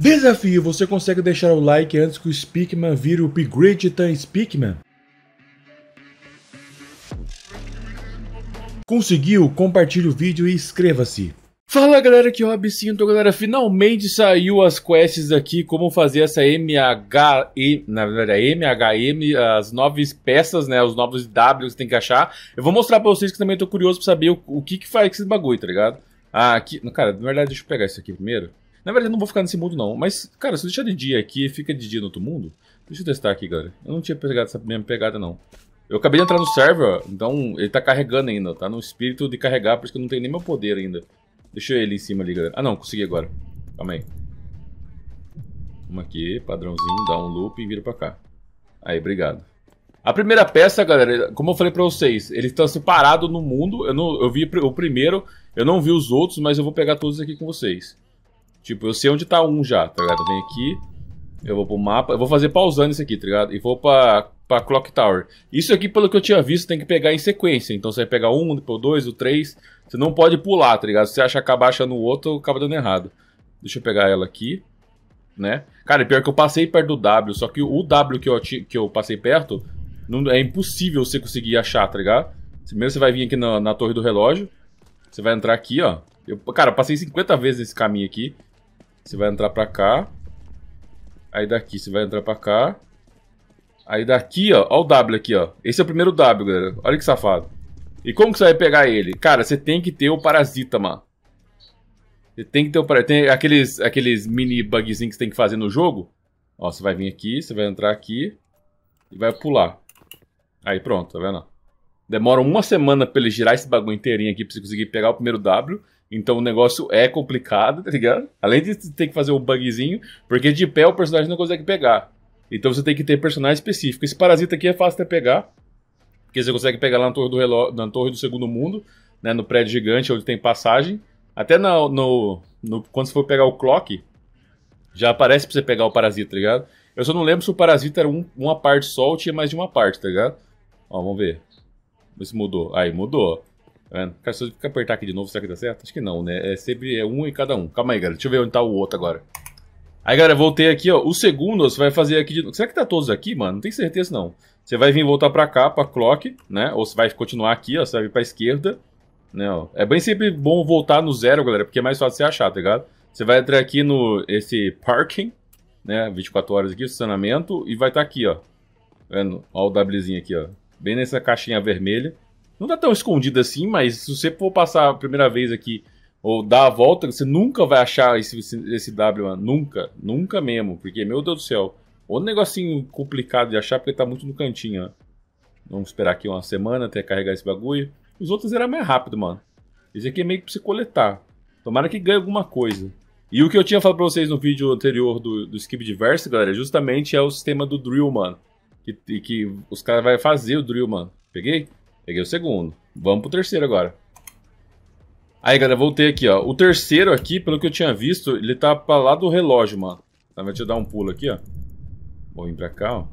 Desafio: você consegue deixar o like antes que o Speakman vire o upgrade Titan Speakman? Conseguiu? Compartilhe o vídeo e inscreva-se. Fala galera, que é Rob Cinto, então, galera, finalmente saiu as quests aqui, como fazer essa MHM, na verdade MHM, as novas peças, né, os novos Ws que tem que achar. Eu vou mostrar pra vocês que também tô curioso pra saber o, o que que faz esse bagulho, tá ligado? Ah, aqui, cara, na verdade deixa eu pegar isso aqui primeiro. Na verdade, eu não vou ficar nesse mundo, não. Mas, cara, se eu deixar de dia aqui, fica de dia no outro mundo. Deixa eu testar aqui, galera. Eu não tinha pegado essa mesma pegada, não. Eu acabei de entrar no server, então ele tá carregando ainda. Tá no espírito de carregar, por isso que eu não tenho nem meu poder ainda. Deixa ele em cima ali, galera. Ah, não, consegui agora. Calma aí. Vamos aqui, padrãozinho, dá um loop e vira pra cá. Aí, obrigado. A primeira peça, galera, como eu falei pra vocês, ele tá separado no mundo. Eu, não, eu vi o primeiro, eu não vi os outros, mas eu vou pegar todos aqui com vocês. Tipo, eu sei onde tá um já, tá ligado? Eu venho aqui, eu vou pro mapa, eu vou fazer pausando isso aqui, tá ligado? E vou pra, pra Clock Tower. Isso aqui, pelo que eu tinha visto, tem que pegar em sequência. Então você vai pegar um, depois o dois, o três. Você não pode pular, tá ligado? Se você acha, que achando o outro, acaba dando errado. Deixa eu pegar ela aqui, né? Cara, pior que eu passei perto do W, só que o W que eu, que eu passei perto, não, é impossível você conseguir achar, tá ligado? Primeiro você vai vir aqui na, na torre do relógio, você vai entrar aqui, ó. Eu, cara, passei 50 vezes nesse caminho aqui. Você vai entrar pra cá. Aí daqui você vai entrar pra cá. Aí daqui, ó, ó o W aqui, ó. Esse é o primeiro W, galera. Olha que safado. E como que você vai pegar ele? Cara, você tem que ter o parasita, mano. Você tem que ter o parasita. Tem aqueles, aqueles mini bugzinhos que você tem que fazer no jogo. Ó, você vai vir aqui, você vai entrar aqui e vai pular. Aí pronto, tá vendo? Demora uma semana pra ele girar esse bagulho inteirinho aqui pra você conseguir pegar o primeiro W. Então o negócio é complicado, tá ligado? Além de ter que fazer um bugzinho, porque de pé o personagem não consegue pegar. Então você tem que ter personagem específico. Esse parasita aqui é fácil de pegar, porque você consegue pegar lá na torre do, relógio, na torre do segundo mundo, né, no prédio gigante onde tem passagem. Até no, no, quando você for pegar o clock, já aparece pra você pegar o parasita, tá ligado? Eu só não lembro se o parasita era um, uma parte só ou tinha mais de uma parte, tá ligado? Ó, vamos ver. se mudou. Aí, mudou. Tá é. só Cara, se eu apertar aqui de novo, será que dá certo? Acho que não, né? É sempre é um em cada um. Calma aí, galera. Deixa eu ver onde tá o outro agora. Aí, galera, voltei aqui, ó. O segundo você vai fazer aqui de novo. Será que tá todos aqui, mano? Não tenho certeza, não. Você vai vir voltar pra cá, pra clock, né? Ou você vai continuar aqui, ó. Você vai vir pra esquerda. Né, ó. É bem sempre bom voltar no zero, galera, porque é mais fácil você achar, tá ligado? Você vai entrar aqui no esse parking, né? 24 horas aqui, estacionamento, e vai estar tá aqui, ó. Tá vendo? Ó o Wzinho aqui, ó. Bem nessa caixinha vermelha não tá tão escondido assim, mas se você for passar a primeira vez aqui ou dar a volta, você nunca vai achar esse, esse, W, mano. Nunca, nunca mesmo. Porque, meu Deus do céu, o negocinho complicado de achar, porque tá muito no cantinho, ó. Vamos esperar aqui uma semana até carregar esse bagulho. Os outros era mais rápido, mano. Esse aqui é meio que pra você coletar. Tomara que ganhe alguma coisa. E o que eu tinha falado pra vocês no vídeo anterior do, do Skip Diverso, galera, justamente é o sistema do drill, mano. Que, que os caras vão fazer o drill, mano. Peguei? Peguei o segundo. Vamos pro terceiro agora. Aí, galera, voltei aqui, ó. O terceiro aqui, pelo que eu tinha visto, ele tá pra lá do relógio, mano. Tá, deixa eu dar um pulo aqui, ó. Vou vir pra cá, ó.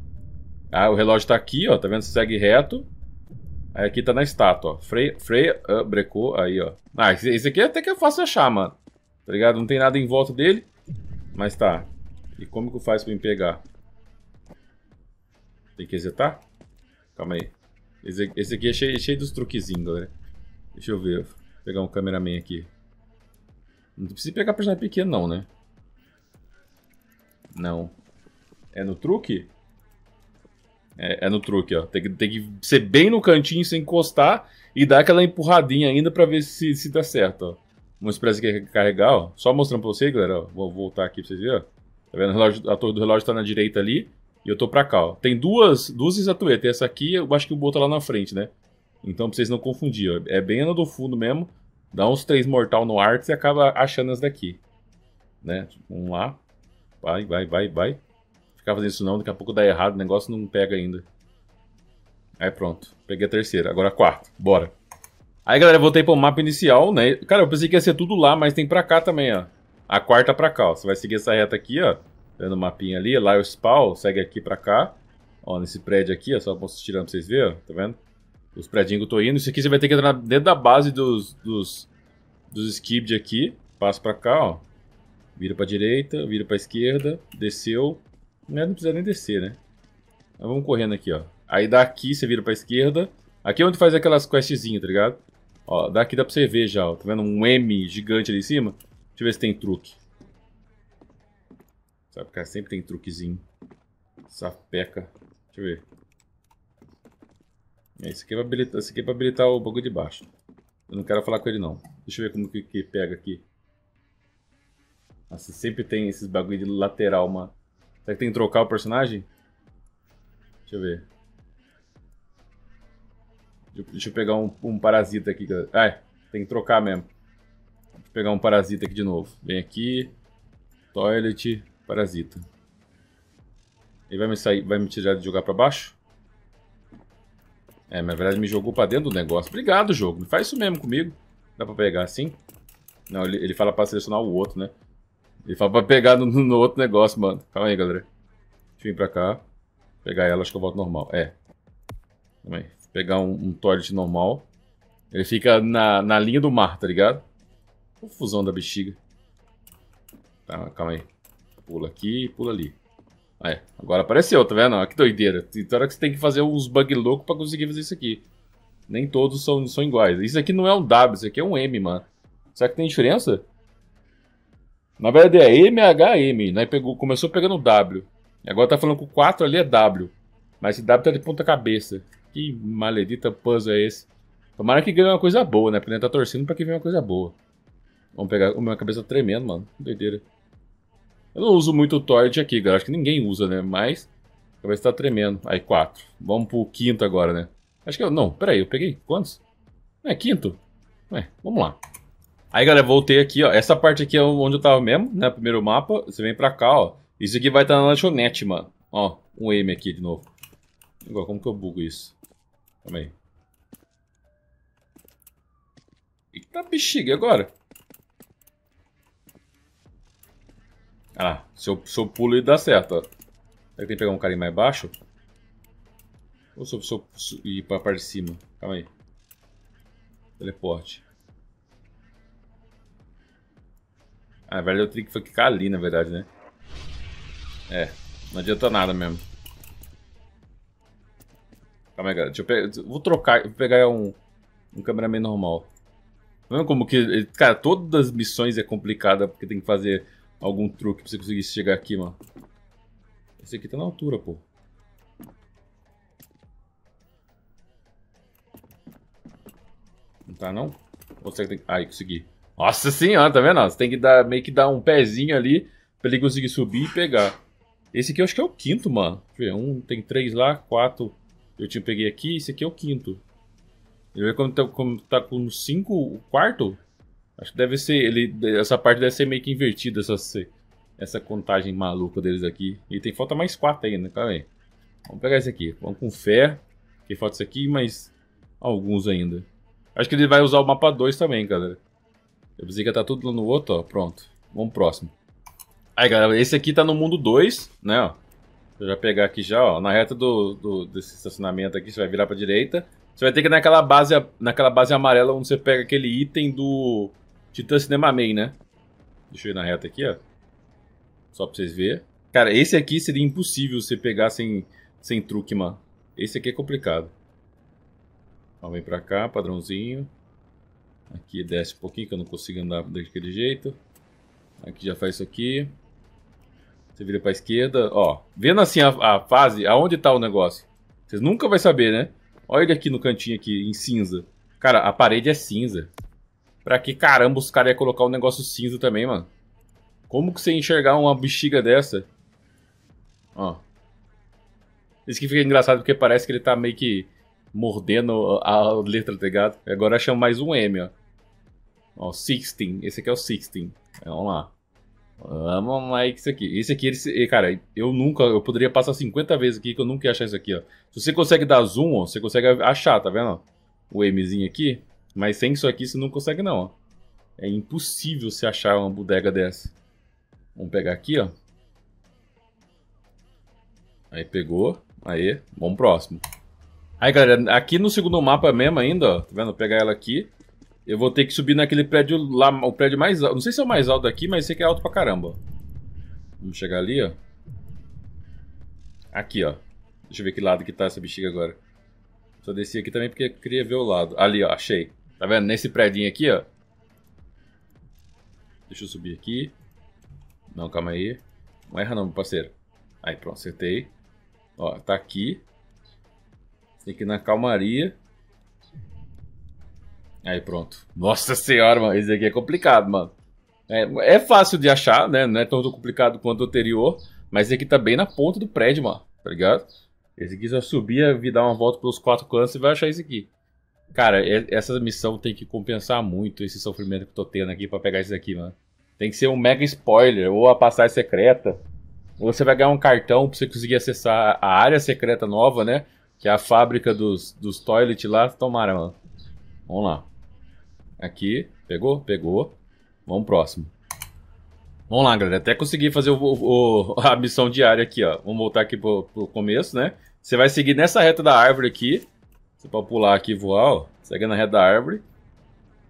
Ah, o relógio tá aqui, ó. Tá vendo? Você segue reto. Aí aqui tá na estátua, ó. Freia, freia, uh, brecou, aí, ó. Ah, esse, esse aqui é até que é fácil achar, mano. Tá ligado? Não tem nada em volta dele. Mas tá. E como que faz pra me pegar? Tem que resetar? Calma aí. Esse, esse aqui é cheio, cheio dos truquezinhos, galera. Deixa eu ver. Vou pegar um cameraman aqui. Não precisa pegar personagem pequeno, não, né? Não. É no truque? É, é, no truque, ó. Tem que, tem que ser bem no cantinho sem encostar e dar aquela empurradinha ainda pra ver se, se dá certo, ó. Vamos esperar isso carregar, ó. Só mostrando pra vocês, galera, ó. Vou voltar aqui pra vocês verem, ó. Tá vendo? O relógio, a torre do relógio tá na direita ali. E eu tô pra cá, ó. Tem duas, duas estatuetas. essa aqui, eu acho que o boto é lá na frente, né? Então, pra vocês não confundirem, É bem ano do fundo mesmo. Dá uns três mortal no ar e acaba achando as daqui. Né? Vamos lá. Vai, vai, vai, vai. Ficar fazendo isso não, daqui a pouco dá errado, o negócio não pega ainda. Aí pronto. Peguei a terceira, agora a quarta. Bora. Aí, galera, voltei pro mapa inicial, né? Cara, eu pensei que ia ser tudo lá, mas tem pra cá também, ó. A quarta pra cá, ó. Você vai seguir essa reta aqui, ó vendo o mapinha ali, lá é o spawn, segue aqui pra cá. Ó, nesse prédio aqui, ó, só posso tirar pra vocês verem, ó, tá vendo? Os prédios que eu tô indo. Isso aqui você vai ter que entrar dentro da base dos, dos, dos skibd aqui. Passa pra cá, ó. Vira pra direita, vira pra esquerda, desceu. Né, não precisa nem descer, né? Mas vamos correndo aqui, ó. Aí daqui você vira pra esquerda. Aqui é onde faz aquelas questzinhas, tá ligado? Ó, daqui dá pra você ver já, ó. Tá vendo um M gigante ali em cima? Deixa eu ver se tem truque. Sabe, cara, sempre tem truquezinho. Sapeca. Deixa eu ver. É, esse aqui é pra habilitar, esse aqui é pra habilitar o bagulho de baixo. Eu não quero falar com ele não. Deixa eu ver como que, que pega aqui. Nossa, sempre tem esses bagulho de lateral, mano. Será que tem que trocar o personagem? Deixa eu ver. Deixa eu pegar um, um parasita aqui. Ah, tem que trocar mesmo. Deixa eu pegar um parasita aqui de novo. Vem aqui. Toilet. Parasita. Ele vai me sair, vai me tirar de jogar para baixo? É, mas na verdade me jogou para dentro do negócio. Obrigado, jogo. faz isso mesmo comigo. Dá para pegar assim? Não, ele, ele fala para selecionar o outro, né? Ele fala para pegar no, no, outro negócio, mano. Calma aí, galera. Deixa eu vir para cá. Pegar ela, acho que eu volto normal. É. Calma aí. Pegar um, um toilet normal. Ele fica na, na linha do mar, tá ligado? Confusão da bexiga. Tá, calma aí pula aqui e pula ali. É, agora apareceu, tá vendo? Olha que doideira. Então hora que você tem que fazer uns bug louco pra conseguir fazer isso aqui. Nem todos são, são iguais. Isso aqui não é um W, isso aqui é um M, mano. Será que tem diferença? Na verdade é M, H, M. Né? Pegou, começou pegando W. Agora tá falando que o 4 ali é W. Mas esse W tá de ponta cabeça. Que maledita puzzle é esse? Tomara que ganhe uma coisa boa, né? Porque a gente tá torcendo pra que venha uma coisa boa. Vamos pegar. Minha cabeça tremendo, mano. Doideira. Eu não uso muito o Torch aqui, galera. Acho que ninguém usa, né? Mas a cabeça tá tremendo. Aí, quatro. Vamos pro quinto agora, né? Acho que eu... Não, peraí. Eu peguei quantos? É, quinto. Ué, vamos lá. Aí, galera, voltei aqui, ó. Essa parte aqui é onde eu tava mesmo, né? Primeiro mapa. Você vem pra cá, ó. Isso aqui vai estar tá na lanchonete, mano. Ó, um M aqui de novo. Agora, como que eu bugo isso? Calma aí. Eita bexiga, agora? Ah, se eu, se eu pulo e dá certo, ó. Será que tem que pegar um carinha mais baixo? Ou se eu, se eu se, ir pra parte de cima? Calma aí. Teleporte. Ah, velho, eu tenho que ficar ali, na verdade, né? É, não adianta nada mesmo. Calma aí, galera. Deixa eu pegar... Vou trocar... Vou pegar um... Um cameraman normal. Tá vendo como que... Cara, todas as missões é complicada porque tem que fazer algum truque pra você conseguir chegar aqui, mano. Esse aqui tá na altura, pô. Não tá, não? Ou será que tem... Ai, consegui. Nossa senhora, tá vendo? Você tem que dar, meio que dar um pezinho ali pra ele conseguir subir e pegar. Esse aqui eu acho que é o quinto, mano. Deixa eu ver. Um, tem três lá, quatro eu tinha peguei aqui. Esse aqui é o quinto. Ele vai como está tá com cinco, o quarto? Acho que deve ser. Ele, essa parte deve ser meio que invertida, essa, essa contagem maluca deles aqui. E tem falta mais quatro ainda, cara. aí. Vamos pegar esse aqui. Vamos com fé. Que falta isso aqui, mas alguns ainda. Acho que ele vai usar o mapa 2 também, galera. Eu pensei que ia estar tá tudo lá no outro, ó. Pronto. Vamos pro próximo. Aí, galera, esse aqui tá no mundo 2, né, ó. Eu já pegar aqui já, ó. Na reta do, do, desse estacionamento aqui, você vai virar pra direita. Você vai ter que ir naquela base, naquela base amarela onde você pega aquele item do Titã Cinema Main, né? Deixa eu ir na reta aqui, ó. Só pra vocês verem. Cara, esse aqui seria impossível você pegar sem, sem truque, mano. Esse aqui é complicado. Ó, vem pra cá, padrãozinho. Aqui desce um pouquinho, que eu não consigo andar daquele jeito. Aqui já faz isso aqui. Você vira pra esquerda, ó. Vendo assim a, a fase, aonde tá o negócio? Vocês nunca vai saber, né? Olha ele aqui no cantinho aqui, em cinza. Cara, a parede é cinza. Pra que caramba os caras iam colocar um negócio cinza também, mano? Como que você enxergar uma bexiga dessa? Ó. Isso que fica engraçado porque parece que ele tá meio que mordendo a letra, tá ligado? Agora chama mais um M, ó. Ó, 16. Esse aqui é o 16. É, vamos lá. Vamos lá, isso aqui. Esse aqui, ele, cara, eu nunca, eu poderia passar 50 vezes aqui que eu nunca ia achar isso aqui, ó. Se você consegue dar zoom, ó, você consegue achar, tá vendo? O Mzinho aqui. Mas sem isso aqui você não consegue não, ó. É impossível você achar uma bodega dessa. Vamos pegar aqui, ó. Aí pegou. Aí, bom próximo. Aí, galera, aqui no segundo mapa mesmo ainda, ó. Tá vendo? Vou pegar ela aqui. Eu vou ter que subir naquele prédio lá, o prédio mais alto. Não sei se é o mais alto aqui, mas sei que é alto pra caramba. Ó. Vamos chegar ali, ó. Aqui, ó. Deixa eu ver que lado que tá essa bexiga agora. Só desci aqui também porque eu queria ver o lado. Ali, ó, achei. Tá vendo? Nesse prédio aqui, ó. Deixa eu subir aqui. Não, calma aí. Não erra não, meu parceiro. Aí, pronto, acertei. Ó, tá aqui. Tem que ir na calmaria. Aí, pronto. Nossa senhora, mano. Esse aqui é complicado, mano. É, é fácil de achar, né? Não é tão complicado quanto o anterior. Mas esse aqui tá bem na ponta do prédio, mano. Tá ligado? Esse aqui só subir, vir dar uma volta pelos quatro cantos, você vai achar esse aqui. Cara, essa missão tem que compensar muito esse sofrimento que eu tô tendo aqui para pegar isso aqui, mano. Tem que ser um mega spoiler, ou a passagem secreta, ou você vai ganhar um cartão pra você conseguir acessar a área secreta nova, né? Que é a fábrica dos, dos toilets lá. Tomara, mano. Vamos lá. Aqui. Pegou? Pegou. Vamos próximo. Vamos lá, galera. Até conseguir fazer o, o, a missão diária aqui, ó. Vamos voltar aqui pro, pro começo, né? Você vai seguir nessa reta da árvore aqui. Você pode pular aqui e voar, ó. Segue na reta da árvore.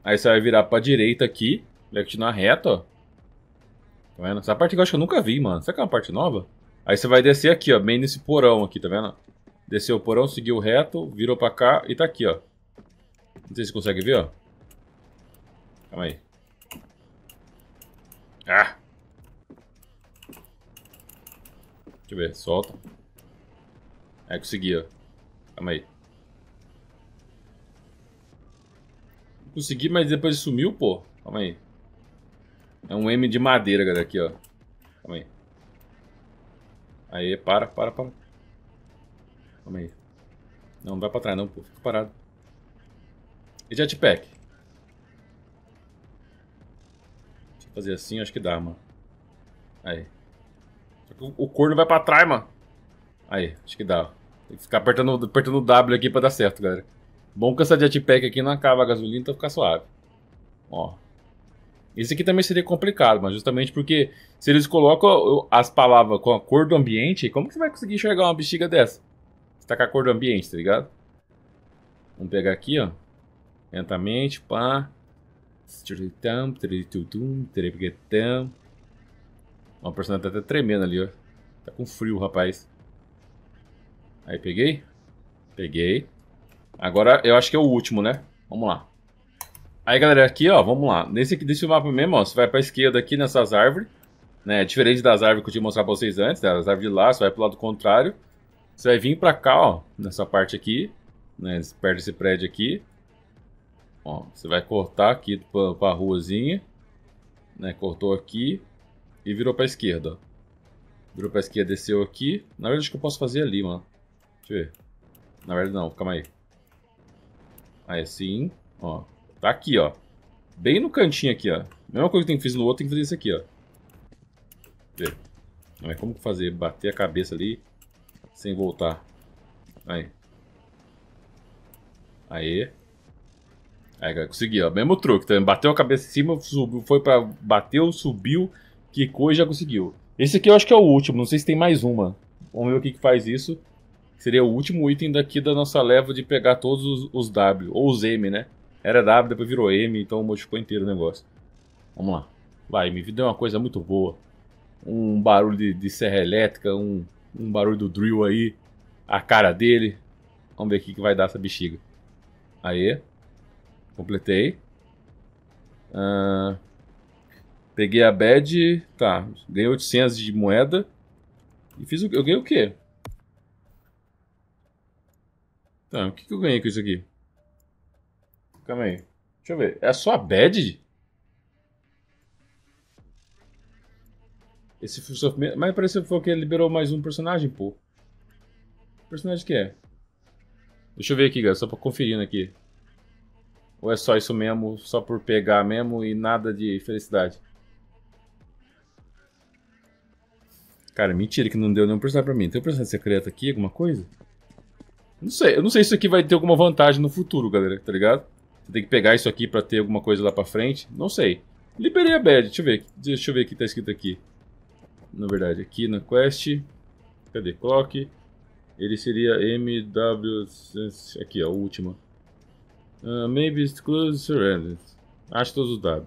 Aí você vai virar pra direita aqui. Vai continuar reto, ó. Tá vendo? Essa parte aqui eu acho que eu nunca vi, mano. Será que é uma parte nova? Aí você vai descer aqui, ó. Bem nesse porão aqui, tá vendo? Desceu o porão, seguiu reto, virou pra cá e tá aqui, ó. Não sei se consegue ver, ó. Calma aí. Ah! Deixa eu ver, solta. É, consegui, ó. Calma aí. Consegui, mas depois sumiu, pô. Calma aí. É um M de madeira, galera, aqui, ó. Calma aí. Aí, para, para, para. Calma aí. Não, não vai pra trás não, pô. Fica parado. E jetpack? Deixa eu fazer assim, acho que dá, mano. Aí. o, o corno vai pra trás, mano. Aí, acho que dá. Tem que ficar apertando, apertando W aqui pra dar certo, galera. Bom que essa jetpack aqui não acaba a gasolina, então fica suave. Ó. Esse aqui também seria complicado, mas justamente porque se eles colocam as palavras com a cor do ambiente, como que você vai conseguir enxergar uma bexiga dessa? Você tá com a cor do ambiente, tá ligado? Vamos pegar aqui, ó. Lentamente, pá. Ó, o personagem tá até tremendo ali, ó. Tá com frio, rapaz. Aí, peguei. Peguei. Agora eu acho que é o último, né? Vamos lá. Aí, galera, aqui, ó, vamos lá. Nesse, nesse mapa mesmo, ó, você vai pra esquerda aqui nessas árvores, né? É diferente das árvores que eu tinha mostrado pra vocês antes, né? As árvores de lá, você vai pro lado contrário. Você vai vir pra cá, ó, nessa parte aqui, né? Perto desse prédio aqui. Ó, você vai cortar aqui pra, pra ruazinha, né? Cortou aqui e virou pra esquerda, ó. Virou pra esquerda, desceu aqui. Na verdade, acho que eu posso fazer ali, mano. Deixa eu ver. Na verdade, não. Calma aí. Aí sim, ó. Tá aqui, ó. Bem no cantinho aqui, ó. Mesma coisa que eu fiz no outro, tem que fazer isso aqui, ó. Vê. Não é como fazer, bater a cabeça ali sem voltar. Aí. Aí. Aí, consegui, ó. Mesmo truque, tá? bateu a cabeça em cima, subiu, foi pra... Bateu, subiu, quicou e já conseguiu. Esse aqui eu acho que é o último, não sei se tem mais uma. Vamos ver o que, que faz isso. Seria o último item daqui da nossa leva de pegar todos os, os W, ou os M, né? Era W, depois virou M, então modificou inteiro o negócio. Vamos lá. Vai, me deu uma coisa muito boa. Um barulho de, de serra elétrica, um, um barulho do drill aí, a cara dele. Vamos ver o que vai dar essa bexiga. Aê. Completei. Uh, peguei a bad. Tá. Ganhei 800 de moeda. E fiz o Eu ganhei o quê? Tá, o que, que eu ganhei com isso aqui? Calma aí. Deixa eu ver. É só a bad? Esse sofrimento. Mas parece que foi que liberou mais um personagem, pô. Que personagem que é? Deixa eu ver aqui, galera, só pra conferindo aqui. Ou é só isso mesmo, só por pegar mesmo e nada de felicidade? Cara, mentira que não deu nenhum personagem pra mim. Tem um personagem secreto aqui, alguma coisa? Não sei, eu não sei se isso aqui vai ter alguma vantagem no futuro, galera, tá ligado? Você tem que pegar isso aqui pra ter alguma coisa lá pra frente. Não sei. Liberei a bad, deixa eu ver. Deixa eu ver o que tá escrito aqui. Na verdade, aqui na quest. Cadê? Clock. Ele seria MW... Aqui, ó, a última. Uh, maybe close surrendered. Acho todos os W.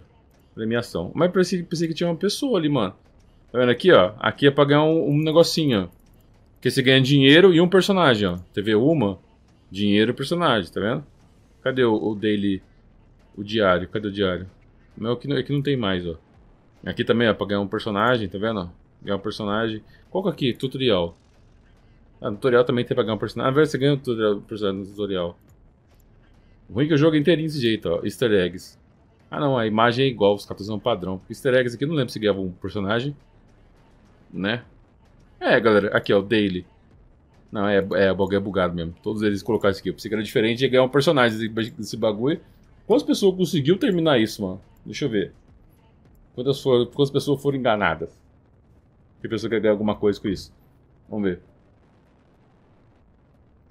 Premiação. Mas pensei, pensei que tinha uma pessoa ali, mano. Tá vendo aqui, ó? Aqui é pra ganhar um, um negocinho, ó. Porque você ganha dinheiro e um personagem, ó. TV uma, dinheiro e personagem, tá vendo? Cadê o, o daily, o diário? Cadê o diário? Não, aqui, é aqui é não tem mais, ó. Aqui também, ó, pra ganhar um personagem, tá vendo? Ganhar um personagem. é aqui, tutorial. Ah, no tutorial também tem pra ganhar um personagem. Ah, velho, você ganha um tutorial, personagem no tutorial. O ruim é que o jogo é inteirinho desse jeito, ó. Easter eggs. Ah não, a imagem é igual, os cartões são padrão. Easter eggs aqui, não lembro se ganhava um personagem. Né? É, galera, aqui ó, o Daily. Não, é, é, é bugado mesmo. Todos eles colocaram isso aqui. Eu pensei que era diferente e ganhar um personagem desse, bagulho. Quantas pessoas conseguiu terminar isso, mano? Deixa eu ver. Quantas, for, quantas pessoas foram enganadas? Que pessoa quer ganhar alguma coisa com isso? Vamos ver.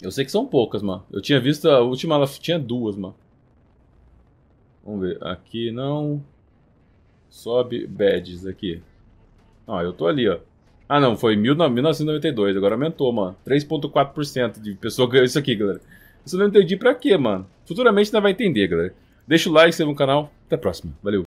Eu sei que são poucas, mano. Eu tinha visto a última, ela tinha duas, mano. Vamos ver. Aqui não. Sobe badges aqui. Ó, eu tô ali, ó. Ah, não, foi 1992, agora aumentou, mano. 3,4% de pessoa ganhou isso aqui, galera. Isso eu não entendi pra quê, mano. Futuramente ainda vai entender, galera. Deixa o like, se inscreva no canal. Até a próxima. Valeu.